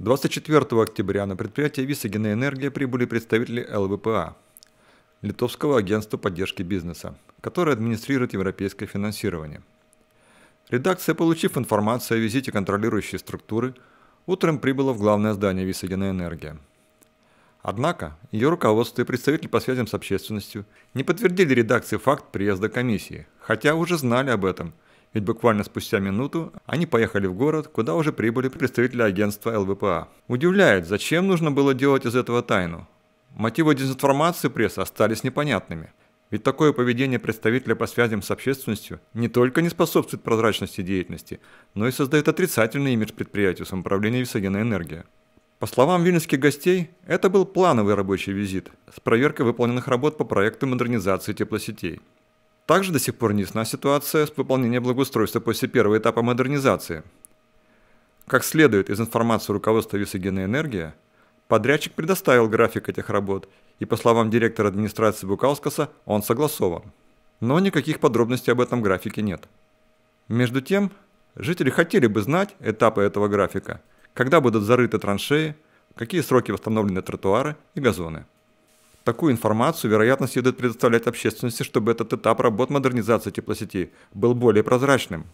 24 октября на предприятие «Висагена Энергия» прибыли представители ЛВПА, Литовского агентства поддержки бизнеса, которое администрирует европейское финансирование. Редакция, получив информацию о визите контролирующей структуры, утром прибыла в главное здание «Висагена Энергия». Однако, ее руководство и представители по связям с общественностью не подтвердили редакции факт приезда комиссии, хотя уже знали об этом – ведь буквально спустя минуту они поехали в город, куда уже прибыли представители агентства ЛВПА. Удивляет, зачем нужно было делать из этого тайну? Мотивы дезинформации прессы остались непонятными. Ведь такое поведение представителя по связям с общественностью не только не способствует прозрачности деятельности, но и создает отрицательный имидж предприятию самоуправления «Висогенная энергия». По словам вильнюсских гостей, это был плановый рабочий визит с проверкой выполненных работ по проекту модернизации теплосетей. Также до сих пор не ясна ситуация с выполнением благоустройства после первого этапа модернизации. Как следует из информации руководства Висогенэнергия, подрядчик предоставил график этих работ, и по словам директора администрации Букалскаса, он согласован. Но никаких подробностей об этом графике нет. Между тем, жители хотели бы знать этапы этого графика, когда будут зарыты траншеи, какие сроки восстановлены тротуары и газоны. Такую информацию, вероятно, следует предоставлять общественности, чтобы этот этап работ модернизации теплосети был более прозрачным.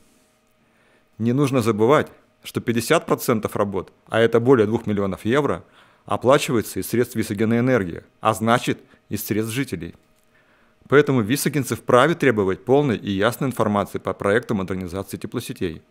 Не нужно забывать, что 50% работ, а это более 2 миллионов евро, оплачивается из средств висогенной энергии, а значит из средств жителей. Поэтому висогенцы вправе требовать полной и ясной информации по проекту модернизации теплосетей.